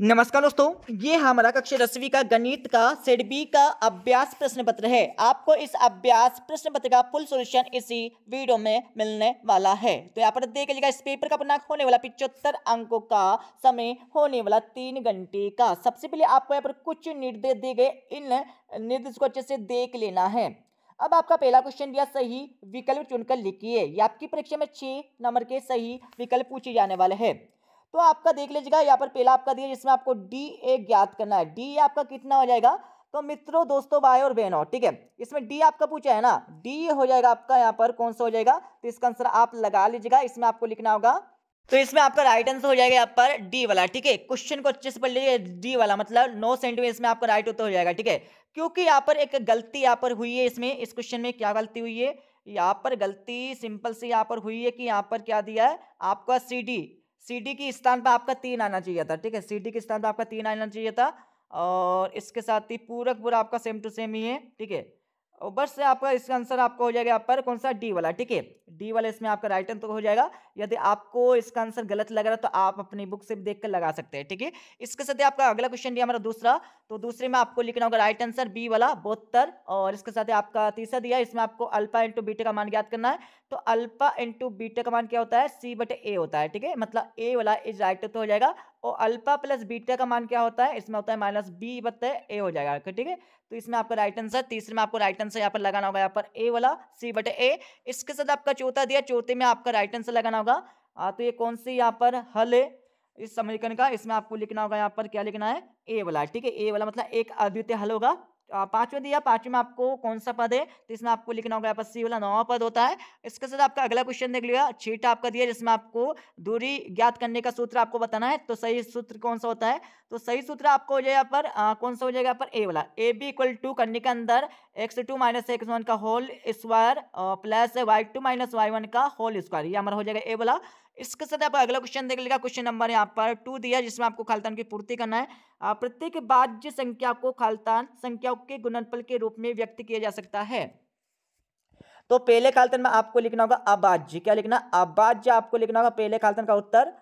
नमस्कार दोस्तों ये हमारा कक्षा दसवीं का गणित का सेट बी का अभ्यास प्रश्न पत्र है आपको इस अभ्यास प्रश्न पत्र का फुल सॉल्यूशन इसी वीडियो में मिलने वाला है तो यहाँ पर देख लीजिएगा इस पेपर का पूर्णांक होने वाला पिचहत्तर अंकों का समय होने वाला तीन घंटे का सबसे पहले आपको यहाँ पर कुछ निर्देश दिए गए इन निर्देश को अच्छे से देख लेना है अब आपका पहला क्वेश्चन दिया सही विकल्प चुनकर लिखिए आपकी परीक्षा में छह नंबर के सही विकल्प पूछे जाने वाले हैं तो आपका देख लीजिएगा यहाँ पर पहला आपका दिया जिसमें आपको डी ए ज्ञात करना है डी आपका कितना हो जाएगा तो मित्रों दोस्तों भाई और बहनों ठीक है इसमें डी आपका पूछा है ना डी हो जाएगा आपका यहाँ पर कौन सा हो जाएगा तो इसका आंसर आप लगा लीजिएगा इसमें आपको लिखना होगा तो इसमें आपका राइट आंसर हो जाएगा यहाँ पर डी वाला ठीक है क्वेश्चन को अच्छे से पढ़ लीजिए डी वाला मतलब नो सेंटीमीटर इसमें आपका राइट उत्तर हो जाएगा ठीक है क्योंकि यहाँ पर एक गलती यहाँ पर हुई है इसमें इस क्वेश्चन में क्या गलती हुई है यहाँ पर गलती सिंपल से यहाँ पर हुई है कि यहाँ पर क्या दिया है आपका सी डी सी के स्थान पर आपका तीन आना चाहिए था ठीक है सी के स्थान पर आपका तीन आना चाहिए था और इसके साथ ही पूरक पूरा आपका सेम टू सेम ही है ठीक है बस से आपका इसका आंसर आपका हो जाएगा यहाँ पर कौन सा डी वाला ठीक है डी वाला इसमें आपका राइट आंसर तो हो जाएगा यदि आपको इसका आंसर गलत लग रहा है तो आप अपनी बुक से भी देख कर लगा सकते हैं ठीक है इसके साथ आपका अगला क्वेश्चन दिया हमारा दूसरा तो दूसरे में आपको लिखना होगा राइट आंसर बी वाला बहत्तर और इसके साथ आपका तीसरा दिया इसमें आपको अल्फा इंटू बीटे का मान ज्ञात करना है तो अल्फा इंटू बीटे का मान क्या होता है सी बटे ए होता है ठीक है मतलब ए वाला इज राइट तो हो जाएगा और अल्फा प्लस बीटा का मान क्या होता है इसमें होता है माइनस बी बत्ता ए हो जाएगा ठीक है तो इसमें आपका राइट आंसर तीसरे में आपको राइट आंसर यहाँ पर लगाना होगा यहाँ पर ए वाला सी बटे ए इसके साथ आपका चौथा दिया चौथे में आपका राइट आंसर लगाना होगा आ, तो ये कौन सी यहाँ पर हल है इस समीकरण का इसमें आपको लिखना होगा यहाँ पर क्या लिखना है ए वाला ठीक है ए वाला मतलब एक अद्वितीय हल होगा पांचवें दिया पांचवें में आपको कौन सा पद है तो इसमें आपको लिखना होगा यहाँ पर सी वाला नौवा पद होता है इसके साथ आपका अगला क्वेश्चन देख लिया छीटा आपका दिया जिसमें आपको दूरी ज्ञात करने का सूत्र आपको बताना है तो सही सूत्र कौन सा होता है तो सही सूत्र आपको हो जाएगा पर आ, कौन सा हो जाएगा पर ए वाला ए बी इक्वल टू करने के अंदर x two minus x one का whole square plus y two minus y one का होल स्क्वायर ये हमारा हो जाएगा ए वाला इसके साथ आप अगला क्वेश्चन देख लेगा क्वेश्चन नंबर यहाँ पर टू दिया जिसमें आपको खालतान की पूर्ति करना है प्रत्येक बाज्य संख्या को खालतान संख्याओं के गुणनफल के रूप में व्यक्त किया जा सकता है तो पहले खालतन में आपको लिखना होगा अबाज्य क्या लिखना अबाज्य आपको लिखना होगा पहले खालतन का उत्तर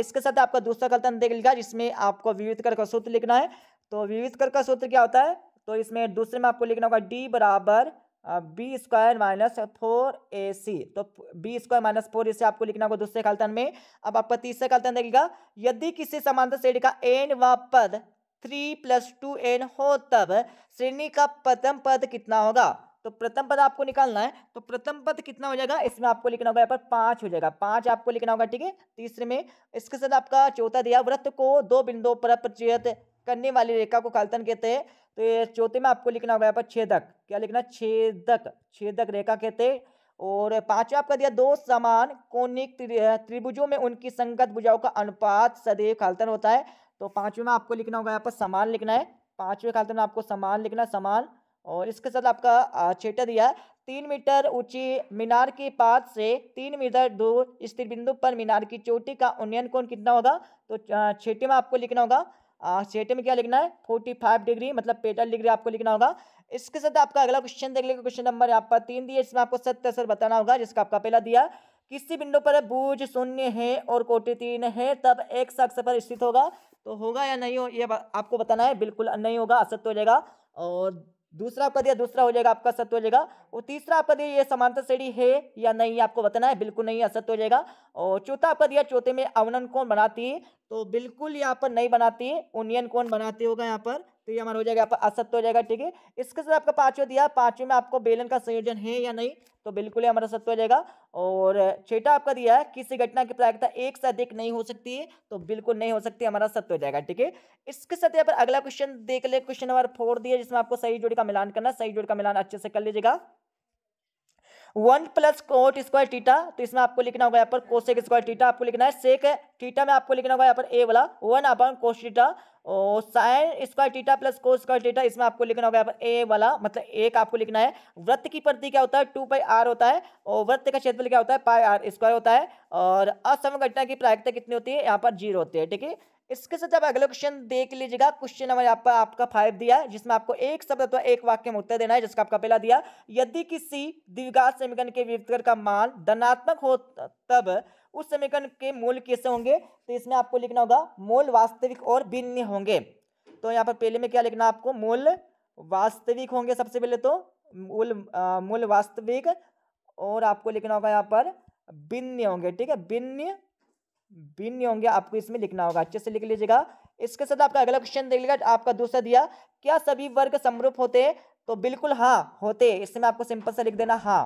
इसके साथ आपका दूसरा खालतन देख लेगा जिसमें आपको विविध कर का सूत्र लिखना है तो विविध कर का सूत्र क्या होता है तो इसमें दूसरे में आपको लिखना होगा डी बराबर b square minus four a c तो b square minus four a c आपको लिखना होगा दूसरे कालतन में अब आपका तीसरा कालतन देखिएगा यदि किसी समांतर श्रेणी का एन व पद थ्री प्लस टू एन हो तब श्रेणी का प्रथम पद कितना होगा तो प्रथम पद आपको निकालना है तो प्रथम पद कितना हो जाएगा इसमें आपको लिखना होगा यहाँ पर पांच हो जाएगा पांच आपको लिखना होगा ठीक है तीसरे में इसके साथ आपका चौथा दिया व्रत को दो बिंदुओं पर प्रचलित करने वाली रेखा को कालतन कहते हैं तो ये चौथे में आपको लिखना होगा यहाँ पर छेदक क्या लिखना छेदक छेदक रेखा कहते हैं और पांचवा आपका दिया दो समान कोनिक त्रिभुजों में उनकी संगत भुजाओं का अनुपात सदैव कालतन होता है तो पांचवें में आपको लिखना होगा यहाँ पर समान लिखना है पांचवें कालतन में आपको समान लिखना समान और इसके साथ आपका छेटा दिया तीन मीटर ऊंची मीनार के पास से तीन मीटर दूर स्थिर बिंदु पर मीनार की चोटी का उन्नयन कोण कितना होगा तो छेटे में आपको लिखना होगा सेटे में क्या लिखना है फोर्टी फाइव डिग्री मतलब पेटल डिग्री आपको लिखना होगा इसके साथ आपका अगला क्वेश्चन देख लेगा क्वेश्चन नंबर यहाँ पर तीन दिए इसमें आपको सत्य असर बताना होगा जिसका आपका पहला दिया किसी बिंदु पर बूझ शून्य है और कोटि तीन है तब एक शख्स पर स्थित होगा तो होगा या नहीं हो ये आपको बताना है बिल्कुल नहीं होगा असत्य हो जाएगा और दूसरा पद या दूसरा हो जाएगा आपका सत्य हो जाएगा और तीसरा पद ये समांतर श्रेणी है या नहीं आपको बताना है बिल्कुल नहीं असत्य हो जाएगा और चौथा पद या चौथे में अवनन कौन बनाती है तो बिल्कुल यहाँ पर नहीं बनाती है उन्नयन कौन बनाती होगा यहाँ पर तो ये हमारा हो जाएगा आपका असत्य हो जाएगा ठीक है इसके साथ आपका पाँचवा दिया पांचवे में आपको बेलन का संयोजन है या नहीं तो बिल्कुल ही हमारा सत्य हो जाएगा और छेटा आपका दिया है किसी घटना की प्रायिकता एक से अधिक नहीं हो सकती है तो बिल्कुल नहीं हो सकती हमारा सत्य हो जाएगा ठीक है इसके साथ यहाँ पर अगला क्वेश्चन देख ले क्वेश्चन नंबर फोर दिया जिसमें आपको सही जोड़ का मिलान करना सही जोड़ का मिलान अच्छे से कर लीजिएगा one plus cot square theta तो इसमें आपको लिखना होगा यहाँ पर कोशेक स्क्वायर टीटा आपको लिखना है सेक टीटा में आपको लिखना होगा यहाँ पर ए वाला one upon cos theta sine square theta plus cot square theta इसमें आपको लिखना होगा ए वाला मतलब एक आपको लिखना है वृत्त की प्रति क्या होता है टू पाई आर होता है और वृत्त का क्षेत्रफल क्या होता है पाई आर स्क्वायर होता है और असम घटना की प्रायिकता कितनी होती है यहाँ पर जीरो होती है ठीक है इसके साथ आप अगला क्वेश्चन देख लीजिएगा क्वेश्चन नंबर आपका आपका फाइव दिया है जिसमें आपको एक शब्द अथवा तो एक वाक्य में उत्तर देना है जिसका आपका पहला दिया यदि किसी द्विघात समीकरण के व्युत्तर का मान धनात्मक हो तब उस समीकरण के मूल कैसे होंगे तो इसमें आपको लिखना होगा मूल वास्तविक और भिन्न होंगे तो यहाँ पर पहले में क्या लिखना आपको मूल वास्तविक होंगे सबसे पहले तो मूल मूल वास्तविक और आपको लिखना होगा यहाँ पर भिन्न होंगे ठीक है भिन्न भिन्न होंगे आपको इसमें लिखना होगा अच्छे से लिख लीजिएगा इसके साथ आपका अगला क्वेश्चन देख लीजिएगा आपका दूसरा दिया क्या सभी वर्ग समरूप होते हैं तो बिल्कुल हाँ होते इसमें आपको सिंपल से लिख देना हाँ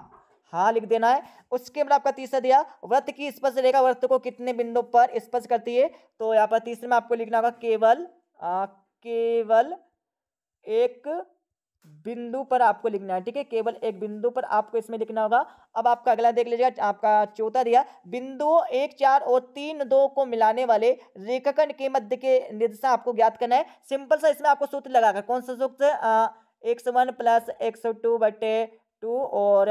हाँ लिख देना है उसके बाद आपका तीसरा दिया व्रत की स्पर्श रेखा व्रत को कितने बिंदु पर स्पर्श करती है तो यहाँ पर तीसरे में आपको लिखना होगा केवल आ, केवल एक बिंदु पर आपको लिखना है ठीक है केवल एक बिंदु पर आपको इसमें लिखना होगा अब आपका अगला देख लीजिएगा आपका चौथा दिया बिंदुओं एक चार और तीन दो को मिलाने वाले रेखाखंड के मध्य के निर्देशा आपको ज्ञात करना है सिंपल सा इसमें आपको सूत्र लगाकर कौन सा सूत्र एक वन प्लस एक्स टू बटे टू और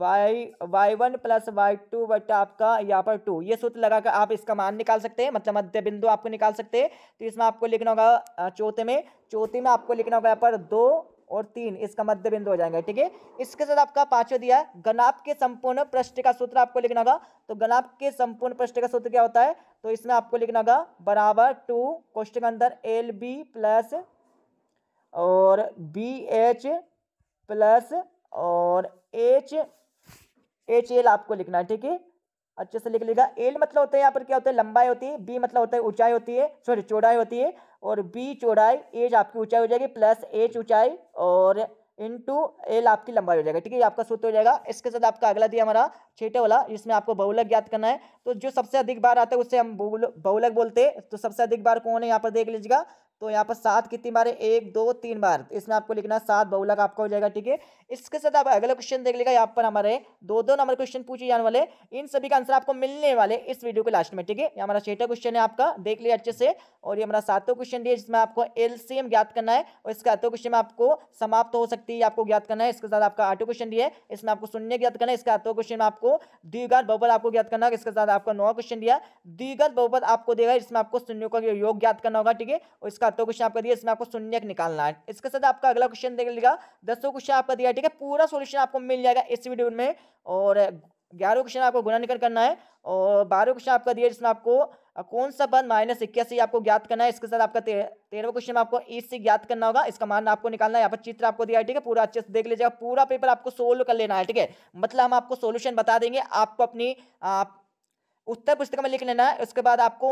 y y one plus y two but आपका यहाँ पर टू ये सूत्र लगाकर आप इसका मान निकाल सकते हैं मतलब मध्य बिंदु आपको निकाल सकते हैं तो इसमें आपको लिखना होगा चौथे में चौथे में आपको लिखना होगा यहाँ पर दो और तीन इसका मध्य बिंदु हो जाएंगे ठीक है इसके साथ आपका पांचवा दिया है गनाप के संपूर्ण पृष्ठ का सूत्र आपको लिखना होगा तो गनाप के संपूर्ण पृष्ठ का सूत्र क्या होता है तो इसमें आपको लिखना होगा बराबर टू क्वेश्चन के अंदर एल बी प्लस और बी एच प्लस और एच एच एल आपको लिखना है ठीक है अच्छे से लिख लेगा एल मतलब होता है यहाँ पर क्या होता है लंबाई होती है बी मतलब होता है ऊंचाई होती है सॉरी चौड़ाई होती है और बी चौड़ाई एज आपकी ऊंचाई हो जाएगी प्लस एच ऊंचाई और इन टू एल आपकी लंबाई हो जाएगा ठीक है आपका सूत्र हो जाएगा इसके साथ आपका अगला दिया हमारा छठे वाला जिसमें आपको बहुलक ज्ञात करना है तो जो सबसे अधिक बार आता है उससे हम बहुलक बोलते हैं तो सबसे अधिक बार कौन है यहाँ पर देख लीजिएगा तो यहाँ पर सात कितनी बार है एक दो तीन बार तो इसमें आपको लिखना सात बहुलक आपका हो जाएगा ठीक है इसके साथ आप अगला क्वेश्चन देख लेगा यहाँ पर हमारे दो दो नंबर क्वेश्चन पूछे जाने वाले इन सभी का आंसर आपको मिलने वाले इस वीडियो के लास्ट में ठीक है ये हमारा छठा क्वेश्चन है आपका देख लिया अच्छे से और ये हमारा सातों क्वेश्चन दिया जिसमें आपको एल ज्ञात करना है और इसका अतो क्वेश्चन में आपको समाप्त हो सकती है आपको ज्ञात करना है इसके साथ आपका आठों क्वेश्चन दिया है इसमें आपको शून्य ज्ञात करना है इसका आठों क्वेश्चन में आपको दीगत बहुबल आपको ज्ञात करना है इसके साथ आपका नौ क्वेश्चन दिया दीगत बहुबल आपको देगा इसमें आपको शून्य का योग ज्ञात करना होगा ठीक है और इसका इसका तो क्वेश्चन आपका दिया इसमें आपको शून्य निकालना है इसके साथ आपका अगला क्वेश्चन देख लेगा दसों क्वेश्चन आपका दिया ठीक है पूरा सोल्यूशन आपको मिल जाएगा इस वीडियो में और ग्यारह क्वेश्चन आपको गुना निकल करना है और बारह क्वेश्चन आपका दिया जिसमें आपको कौन सा पद माइनस इक्यासी आपको ज्ञात करना है इसके साथ आपका तेरह तेरहवा क्वेश्चन आपको ईस e से ज्ञात करना होगा इसका मान आपको निकालना है यहाँ पर चित्र आपको दिया है ठीक है पूरा अच्छे से देख लीजिएगा पूरा पेपर आपको सोल्व कर लेना है ठीक है मतलब हम आपको सोल्यूशन बता देंगे आपको अपनी आप उत्तर पुस्तक में लिख लेना है उसके बाद आपको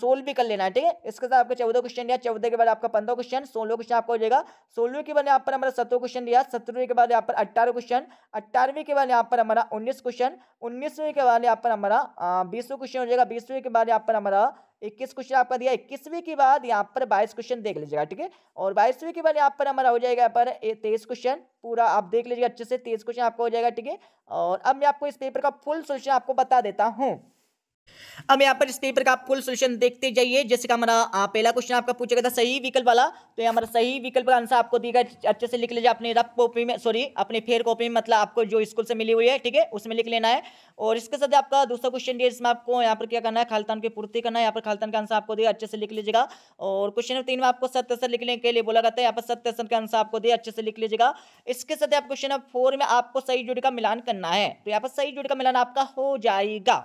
सोल्व भी कर लेना है ठीक है इसके साथ आपके चौदह क्वेश्चन दिया चौदह के बाद आपका पंद्रह क्वेश्चन सोलह क्वेश्चन आपको हो जाएगा सोलहवें के बाद यहाँ पर हमारा सत्रह क्वेश्चन दिया सत्रहवें के बाद यहाँ पर अट्ठारह क्वेश्चन अट्ठारहवीं के बाद यहाँ पर हमारा उन्नीस क्वेश्चन उन्नीसवें के बाद यहाँ पर हमारा बीसवें क्वेश्चन हो जाएगा बीसवें के बाद यहाँ पर हमारा इक्कीस क्वेश्चन आपका दिया इक्कीसवीं के बाद यहाँ पर बाईस क्वेश्चन देख लीजिएगा ठीक है और बाईसवीं के बाद यहाँ पर हमारा हो जाएगा यहाँ पर तेईस क्वेश्चन पूरा आप देख लीजिएगा अच्छे से तेईस क्वेश्चन आपका हो जाएगा ठीक है और अब मैं आपको इस पेपर का फुल सोल्यूशन आपको बता देता हूँ अब यहाँ पर इस पेपर का आप फुल सोल्यूशन देखते जाइए जैसे कि हमारा पहला क्वेश्चन आपका पूछा गया था सही विकल्प वाला तो हमारा सही विकल्प का आंसर आपको दिएगा अच्छे से लिख लीजिए अपने रफ कॉपी में सॉरी अपने फेयर कॉपी में मतलब आपको जो स्कूल से मिली हुई है ठीक है उसमें लिख लेना है और इसके साथ आपका दूसरा क्वेश्चन दिया जिसमें आपको यहाँ पर क्या करना है खालतान की पूर्ति करना है यहाँ पर खालतान का आंसर आपको दिया अच्छे से लिख लीजिएगा और क्वेश्चन नंबर तीन में आपको सत्य लिखने के लिए बोला जाता है यहाँ पर सत्य का आंसर आपको दिया अच्छे से लिख लीजिएगा इसके साथ आप क्वेश्चन नंबर फोर में आपको सही जुड़ का मिलान करना है तो यहाँ पर सही जुड़ का मिलान आपका हो जाएगा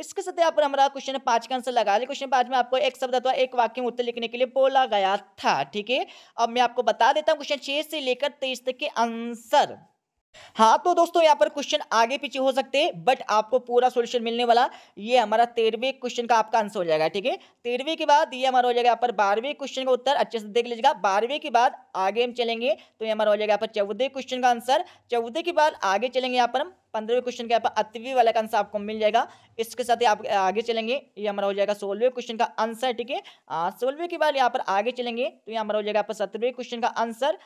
इसके साथ यहाँ पर हमारा क्वेश्चन पांच का आंसर लगा क्वेश्चन पांच में आपको एक शब्द अथवा एक वाक्य में उत्तर लिखने के लिए बोला गया था ठीक है अब मैं आपको बता देता हूँ क्वेश्चन छह से लेकर तेईस तक के आंसर हाँ तो दोस्तों यहाँ पर क्वेश्चन आगे पीछे हो सकते हैं बट आपको पूरा सॉल्यूशन मिलने वाला ये हमारा तेरहवें क्वेश्चन का आपका आंसर हो जाएगा ठीक है तेरहवें के बाद ये हमारा हो जाएगा यहाँ पर बारहवें क्वेश्चन का उत्तर अच्छे से देख लीजिएगा बारहवें के बाद आगे हम चलेंगे तो ये हमारा हो जाएगा यहाँ पर चौदह क्वेश्चन का आंसर चौदह के बाद आगे चलेंगे यहाँ पर हम पंद्रहवें क्वेश्चन के यहाँ पर अतिवी वाला का आंसर आपको मिल जाएगा इसके साथ ही आप आगे चलेंगे ये हमारा हो जाएगा सोलहवें क्वेश्चन का आंसर ठीक है सोलहवें के बाद यहाँ पर आगे चलेंगे तो ये हमारा हो जाएगा यहाँ सत्रहवें क्वेश्चन का आंसर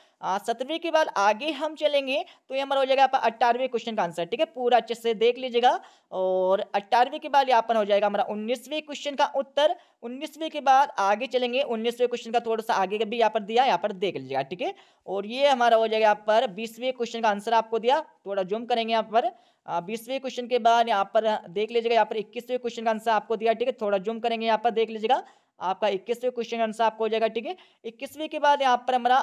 सत्रहवें के बाद आगे हम चलेंगे तो ये हमारा हो जाएगा यहाँ अट्ठारहवें क्वेश्चन का आंसर ठीक है पूरा अच्छे से देख लीजिएगा और अट्ठारहवें के बाद यहाँ पर हो जाएगा हमारा उन्नीसवें क्वेश्चन का उत्तर उन्नीसवें के बाद आगे चलेंगे उन्नीसवें क्वेश्चन का थोड़ा सा आगे का भी यहाँ पर दिया यहाँ पर देख लीजिएगा ठीक है और ये हमारा हो जाएगा यहाँ पर बीसवें क्वेश्चन का आंसर आपको दिया थोड़ा जूम करेंगे यहाँ पर बीसवें क्वेश्चन के बाद यहाँ पर देख लीजिएगा यहाँ पर इक्कीसवें क्वेश्चन का आंसर आपको दिया ठीक है थोड़ा जूम करेंगे यहाँ पर देख लीजिएगा आपका इक्कीसवें क्वेश्चन का आंसर आपको हो जाएगा ठीक है इक्कीसवीं के बाद यहाँ पर हमारा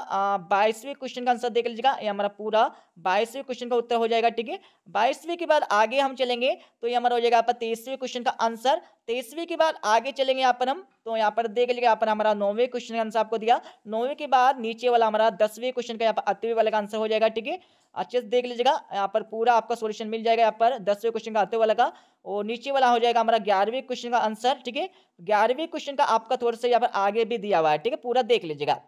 बाईसवें क्वेश्चन का आंसर देख लीजिएगा ये हमारा पूरा बाईसवें क्वेश्चन का उत्तर हो जाएगा ठीक है बाईसवें के बाद आगे हम चलेंगे तो ये हमारा हो जाएगा आपका तेईसवें क्वेश्चन का आंसर तेईसवीं के बाद आगे चलेंगे यहाँ पर हम तो यहाँ पर देख लीजिए यहाँ पर हमारा नौवें क्वेश्चन का आंसर आपको दिया नौवें के बाद नीचे वाला हमारा दसवें क्वेश्चन का यहाँ पर अतवे वाले का आंसर हो जाएगा ठीक है अच्छे से देख लीजिएगा यहाँ पर पूरा आपका सोल्यूशन मिल जाएगा यहाँ पर दसवें क्वेश्चन का आते वाला का और नीचे वाला हो जाएगा हमारा ग्यारहवीं क्वेश्चन का आंसर ठीक है ग्यारहवीं क्वेश्चन का आपका थोड़ा सा यहाँ पर आगे भी दिया हुआ है ठीक है पूरा देख लीजिएगा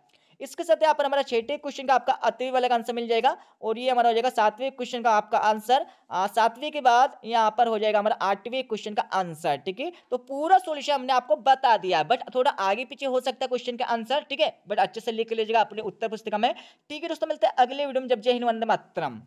इसके साथ यहाँ पर हमारा छठे क्वेश्चन का आपका अतवी वाला आंसर मिल जाएगा और ये हमारा हो जाएगा सातवें क्वेश्चन का आपका आंसर सातवें के बाद यहाँ पर हो जाएगा हमारा आठवें क्वेश्चन का आंसर ठीक है तो पूरा सोल्यूशन हमने आपको बता दिया बट थोड़ा आगे पीछे हो सकता है क्वेश्चन का आंसर ठीक है बट अच्छे से लिख लीजिएगा अपने उत्तर पुस्तिका में ठीक है दोस्तों मिलते हैं अगले वीडियो में जब जय हिंद वंदे मातरम